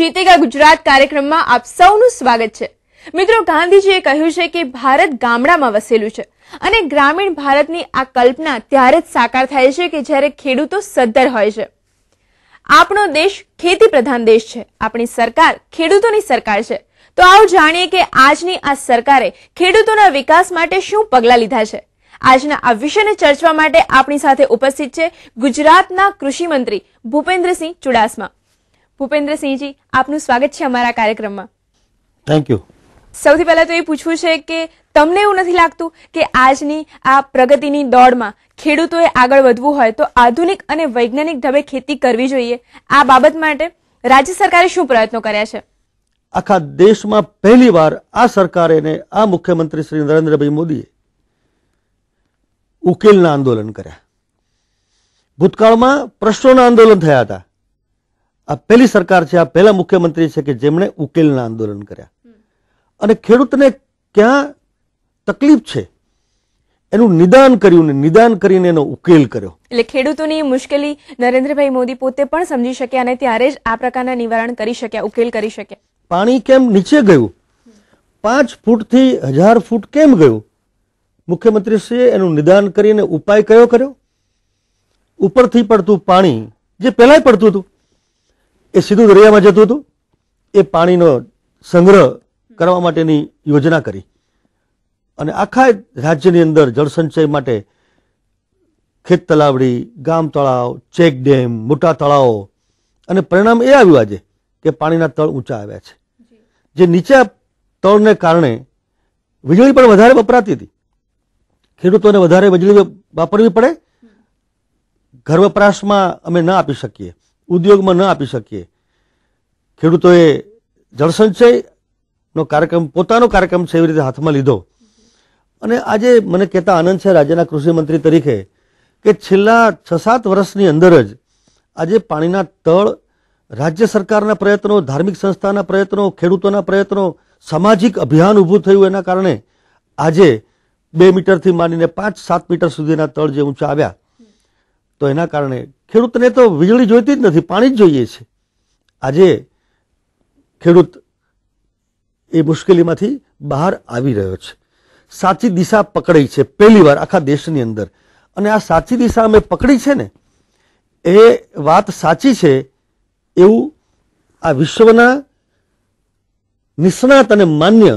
જીતેગા ગુજરાત કાર્યક્રમમાં આપ સૌનું સ્વાગત છે મિત્રો ગાંધીજીએ કહ્યું છે કે ભારત ગામડામાં વસેલું છે અને ગ્રામીણ ભારતની આ કલ્પના ત્યારે જ સાકાર થાય છે કે જ્યારે ખેડૂતો સદ્ધર હોય છે આપણો દેશ ખેતી પ્રધાન દેશ છે આપણી સરકાર ખેડૂતોની સરકાર છે તો આવું જાણીએ કે આજની આ સરકારે ખેડૂતોના વિકાસ માટે શું પગલાં લીધા છે આજના આ વિષયને ચર્ચવા માટે આપણી સાથે ઉપસ્થિત છે ગુજરાતના કૃષિ મંત્રી ભૂપેન્દ્રસિંહ ચુડાસમા ભૂપેન્દ્રસિંહજી આપનું સ્વાગત છે અમારા કાર્યક્રમમાં થેન્ક યુ સૌથી પહેલા તો એ પૂછવું છે કે તમને એવું નથી લાગતું કે આજની આ પ્રગતિની દોડમાં ખેડૂતોએ આગળ વધવું હોય તો આધુનિક અને વૈજ્ઞાનિક ઢબે ખેતી કરવી જોઈએ આ બાબત માટે રાજ્ય સરકારે શું પ્રયત્નો કર્યા છે આખા દેશમાં પહેલીવાર આ સરકારે ને આ મુખ્યમંત્રી શ્રી નરેન્દ્રભાઈ મોદીએ ઉકેલના આંદોલન કર્યા ભૂતકાળમાં પ્રશ્નોના આંદોલન થયા હતા આ પહેલી સરકાર છે આ પહેલા મુખ્યમંત્રી છે કે જેમણે ઉકેલના આંદોલન કર્યા અને ખેડૂતને ક્યાં તકલીફ છે એનું નિદાન કર્યું ને નિદાન કરીને એનો ઉકેલ કર્યો એટલે ખેડૂતોની મુશ્કેલી નરેન્દ્રભાઈ મોદી પોતે પણ સમજી શક્યા અને ત્યારે જ આ પ્રકારના નિવારણ કરી શક્યા ઉકેલ કરી શક્યા પાણી કેમ નીચે ગયું પાંચ ફૂટથી હજાર ફૂટ કેમ ગયું મુખ્યમંત્રીશ્રીએ એનું નિદાન કરીને ઉપાય કયો કર્યો ઉપરથી પડતું પાણી જે પહેલાંય પડતું હતું એ સીધું દરિયામાં જતું હતું એ પાણીનો સંગ્રહ કરવા માટેની યોજના કરી અને આખા રાજ્યની અંદર જળસંચય માટે ખેત તલાવડી ગામ તળાવ ચેક ડેમ મોટા તળાવો અને પરિણામ એ આવ્યું આજે કે પાણીના તળ ઊંચા આવ્યા છે જે નીચા તળને કારણે વીજળી પણ વધારે વપરાતી હતી ખેડૂતોને વધારે વીજળી વાપરવી પડે ઘર વપરાશમાં અમે ના આપી શકીએ ઉદ્યોગમાં ન આપી શકીએ ખેડૂતોએ જળસંચયનો કાર્યક્રમ પોતાનો કાર્યક્રમ છે એવી રીતે હાથમાં લીધો અને આજે મને કહેતા આનંદ છે રાજ્યના કૃષિમંત્રી તરીકે કે છેલ્લા છ સાત વર્ષની અંદર જ આજે પાણીના તળ રાજ્ય સરકારના પ્રયત્નો ધાર્મિક સંસ્થાના પ્રયત્નો ખેડૂતોના પ્રયત્નો સામાજિક અભિયાન ઊભું થયું એના કારણે આજે બે મીટરથી માંડીને પાંચ સાત મીટર સુધીના તળ જે ઊંચા આવ્યા તો એના કારણે ખેડૂતને તો વીજળી જોઈતી જ નથી પાણી જ જોઈએ છે આજે ખેડૂત એ મુશ્કેલીમાંથી બહાર આવી રહ્યો છે સાચી દિશા પકડી છે પહેલીવાર આખા દેશની અંદર અને આ સાચી દિશા અમે પકડી છે ને એ વાત સાચી છે એવું આ વિશ્વના નિષ્ણાત અને માન્ય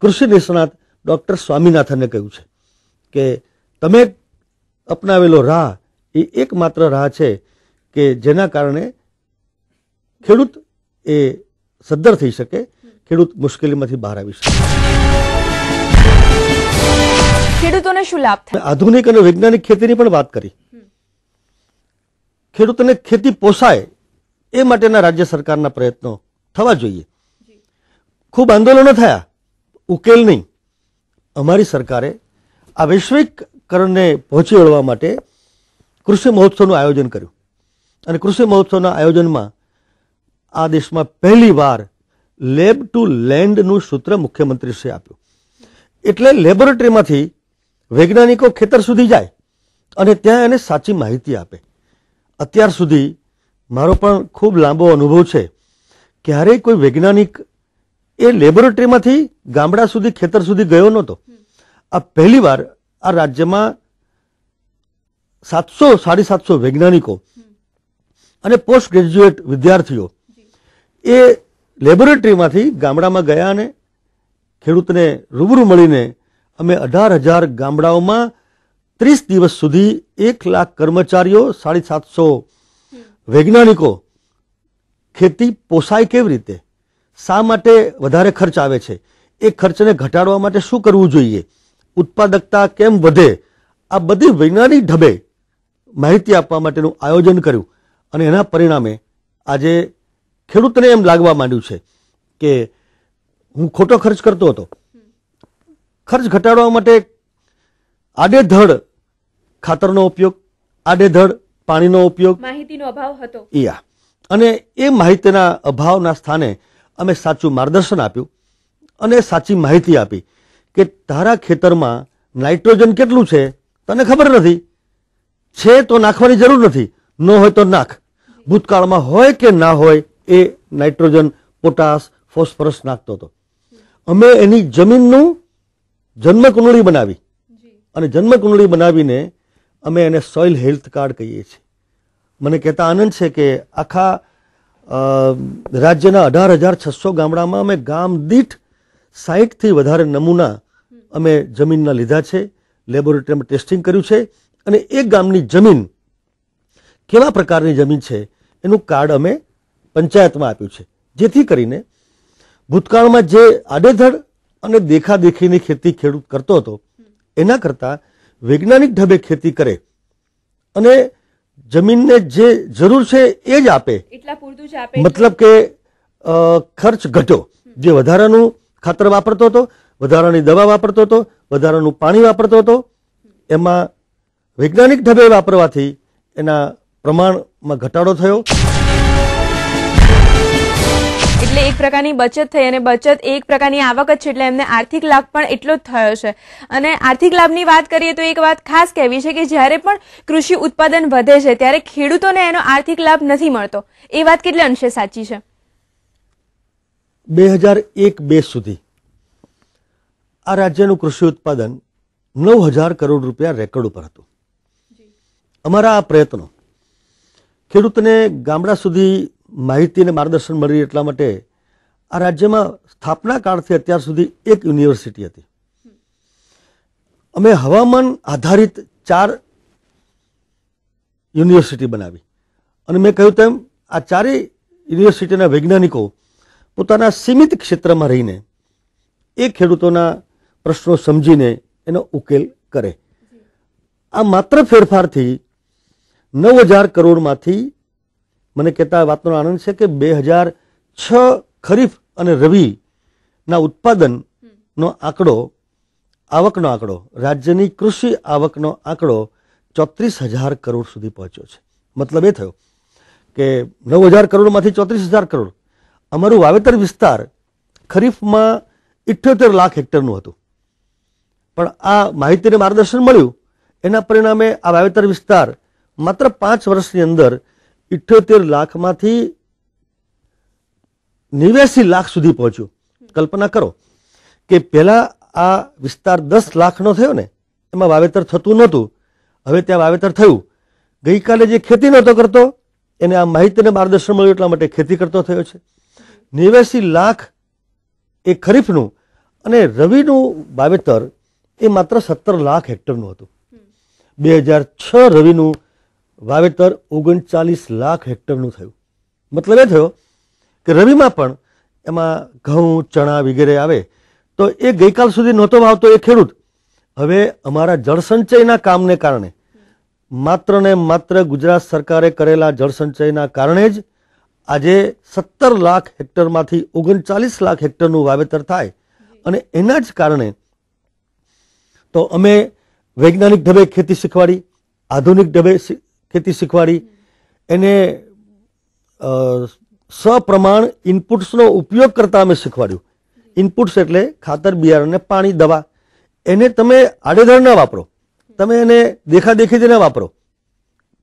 કૃષિ નિષ્ણાત ડૉક્ટર સ્વામિનાથને કહ્યું છે કે તમે અપનાવેલો રાહ એ એકમાત્ર રાહ છે કે જેના કારણે ખેડૂત એ સદ્ધર થઈ શકે ખેડૂત મુશ્કેલીમાંથી બહાર આવી શકે ખેડૂતોને શું લાભ થાય આધુનિક અને વૈજ્ઞાનિક ખેતીની પણ વાત કરી ખેડૂતોને ખેતી પોસાય એ માટેના રાજ્ય સરકારના પ્રયત્નો થવા જોઈએ ખૂબ આંદોલનો થયા ઉકેલ નહીં અમારી સરકારે આ વૈશ્વિકકરણને પહોંચી વળવા માટે કૃષિ મહોત્સવનું આયોજન કર્યું અને કૃષિ મહોત્સવના આયોજનમાં આ દેશમાં પહેલીવાર લેબ ટુ લેન્ડનું સૂત્ર મુખ્યમંત્રીશ્રીએ આપ્યું એટલે લેબોરેટરીમાંથી વૈજ્ઞાનિકો ખેતર સુધી જાય અને ત્યાં એને સાચી માહિતી આપે અત્યાર સુધી મારો પણ ખૂબ લાંબો અનુભવ છે ક્યારેય કોઈ વૈજ્ઞાનિક એ લેબોરેટરીમાંથી ગામડા સુધી ખેતર સુધી ગયો નહોતો આ પહેલીવાર આ રાજ્યમાં સાતસો સાડી સાતસો વૈજ્ઞાનિકો અને પોસ્ટ ગ્રેજ્યુએટ વિદ્યાર્થીઓ એ લેબોરેટરીમાંથી ગામડામાં ગયા અને ખેડૂતને રૂબરૂ મળીને અમે અઢાર હજાર ગામડાઓમાં ત્રીસ દિવસ સુધી એક લાખ કર્મચારીઓ સાડી સાતસો વૈજ્ઞાનિકો ખેતી પોસાય કેવી રીતે શા માટે વધારે ખર્ચ આવે છે એ ખર્ચને ઘટાડવા માટે શું કરવું જોઈએ ઉત્પાદકતા કેમ વધે આ બધી વૈજ્ઞાનિક ઢબે માહિતી આપવા માટેનું આયોજન કર્યું અને એના પરિણામે આજે ખેડૂતને એમ લાગવા માંડ્યું છે કે હું ખોટો ખર્ચ કરતો હતો ખર્ચ ઘટાડવા માટે આડેધડ ખાતરનો ઉપયોગ આડેધડ પાણીનો ઉપયોગ માહિતીનો અભાવ હતો યા અને એ માહિતીના અભાવના સ્થાને અમે સાચું માર્ગદર્શન આપ્યું અને સાચી માહિતી આપી કે તારા ખેતરમાં નાઇટ્રોજન કેટલું છે તને ખબર નથી છે તો નાખવાની જરૂર નથી ન હોય તો નાખ ભૂતકાળમાં હોય કે ના હોય એ નાઇટ્રોજન પોટાશ ફોસ્ફરસ નાખતો હતો અમે એની જમીનનું જન્મકુંડળી બનાવી અને જન્મકુંડળી બનાવીને અમે એને સોઇલ હેલ્થ કાર્ડ કહીએ છીએ મને કહેતા આનંદ છે કે આખા રાજ્યના અઢાર હજાર છસો ગામડામાં અમે ગામ દીઠ સાહીઠથી વધારે નમૂના અમે જમીનના લીધા છે લેબોરેટરીમાં ટેસ્ટિંગ કર્યું છે અને એ ગામની જમીન કેવા પ્રકારની જમીન છે એનું કાર્ડ અમે પંચાયતમાં આપ્યું છે જેથી કરીને ભૂતકાળમાં જે આડેધડ અને દેખાદેખીની ખેતી ખેડૂત કરતો હતો એના કરતાં વૈજ્ઞાનિક ઢબે ખેતી કરે અને જમીનને જે જરૂર છે એ જ આપે મતલબ કે ખર્ચ ઘટ્યો જે વધારાનું ખાતર વાપરતો હતો વધારાની દવા વાપરતો હતો વધારાનું પાણી વાપરતો હતો એમાં વૈજ્ઞાનિક ઢબે વાપરવાથી એના પ્રમાણમાં ઘટાડો થયો એટલે એક પ્રકારની બચત થઈ અને બચત એક પ્રકારની આવક જ છે એટલે એમને આર્થિક લાભ પણ એટલો જ થયો છે અને આર્થિક લાભની વાત કરીએ તો એક વાત ખાસ કહેવી છે કે જ્યારે પણ કૃષિ ઉત્પાદન વધે છે ત્યારે ખેડૂતોને એનો આર્થિક લાભ નથી મળતો એ વાત કેટલે અંશે સાચી છે બે હજાર એક બે સુધી આ રાજ્યનું કૃષિ ઉત્પાદન નવ હજાર કરોડ રૂપિયા રેકોર્ડ ઉપર હતું અમારા આ પ્રયત્નો ખેડૂતને ગામડા સુધી માહિતી અને માર્ગદર્શન મળી એટલા માટે આ રાજ્યમાં સ્થાપના કાળથી અત્યાર સુધી એક યુનિવર્સિટી હતી અમે હવામાન આધારિત ચાર યુનિવર્સિટી બનાવી અને મેં કહ્યું તેમ આ ચારેય યુનિવર્સિટીના વૈજ્ઞાનિકો પોતાના સીમિત ક્ષેત્રમાં રહીને એ ખેડૂતોના પ્રશ્નો સમજીને એનો ઉકેલ કરે આ માત્ર ફેરફારથી નવ હજાર કરોડમાંથી મને કહેતા વાતનો આનંદ છે કે બે હજાર છ ખરીફ અને રવિના ઉત્પાદનનો આંકડો આવકનો આંકડો રાજ્યની કૃષિ આવકનો આંકડો ચોત્રીસ હજાર કરોડ સુધી પહોંચ્યો છે મતલબ એ થયો કે નવ હજાર કરોડમાંથી ચોત્રીસ હજાર કરોડ અમારું વાવેતર વિસ્તાર ખરીફમાં ઇઠ્યોતેર લાખ હેક્ટરનું હતું પણ આ માહિતીને માર્ગદર્શન મળ્યું એના પરિણામે આ વાવેતર વિસ્તાર માત્ર પાંચ વર્ષની અંદર ઇઠ્યોતેર લાખમાંથી નેવ્યાસી લાખ સુધી પહોંચ્યું કલ્પના કરો કે પહેલાં આ વિસ્તાર દસ લાખનો થયો ને એમાં વાવેતર થતું નહોતું હવે ત્યાં વાવેતર થયું ગઈકાલે જે ખેતી નહોતો કરતો એને આ માહિતીને માર્ગદર્શન મળ્યું એટલા માટે ખેતી કરતો થયો છે નેવ્યાસી લાખ એ ખરીફનું અને રવિનું વાવેતર એ માત્ર સત્તર લાખ હેક્ટરનું હતું બે હજાર છ રવિનું વાવેતર ઓગણચાલીસ લાખ હેક્ટરનું થયું મતલબ એ થયો કે રવિમાં પણ એમાં ઘઉં ચણા વગેરે આવે તો એ ગઈકાલ સુધી નહોતો વાવતો એ ખેડૂત હવે અમારા જળસંચયના કામને કારણે માત્ર ને માત્ર ગુજરાત સરકારે કરેલા જળસંચયના કારણે જ આજે સત્તર લાખ હેક્ટરમાંથી ઓગણચાલીસ લાખ હેક્ટરનું વાવેતર થાય અને એના જ કારણે તો અમે વૈજ્ઞાનિક ઢબે ખેતી શીખવાડી આધુનિક ઢબે ખેતી શીખવાડી એને સપ્રમાણ ઇનપુટ્સનો ઉપયોગ કરતા અમે શીખવાડ્યું ઇનપુટ્સ એટલે ખાતર બિયારણ ને પાણી દવા એને તમે આડેધડ ન વાપરો તમે એને દેખાદેખી જ ન વાપરો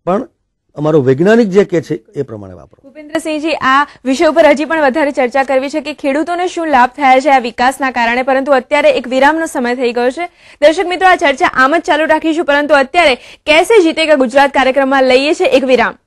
પણ અમારો વૈજ્ઞાનિક જે કે છે એ પ્રમાણે વાપરો ભૂપેન્દ્રસિંહજી આ વિષય ઉપર હજી પણ વધારે ચર્ચા કરવી છે કે ખેડૂતોને શું લાભ થયા છે આ વિકાસના કારણે પરંતુ અત્યારે એક વિરામનો સમય થઈ ગયો છે દર્શક મિત્રો આ ચર્ચા આમ જ ચાલુ રાખીશું પરંતુ અત્યારે કેસે જીતેગા ગુજરાત કાર્યક્રમમાં લઈએ છીએ એક વિરામ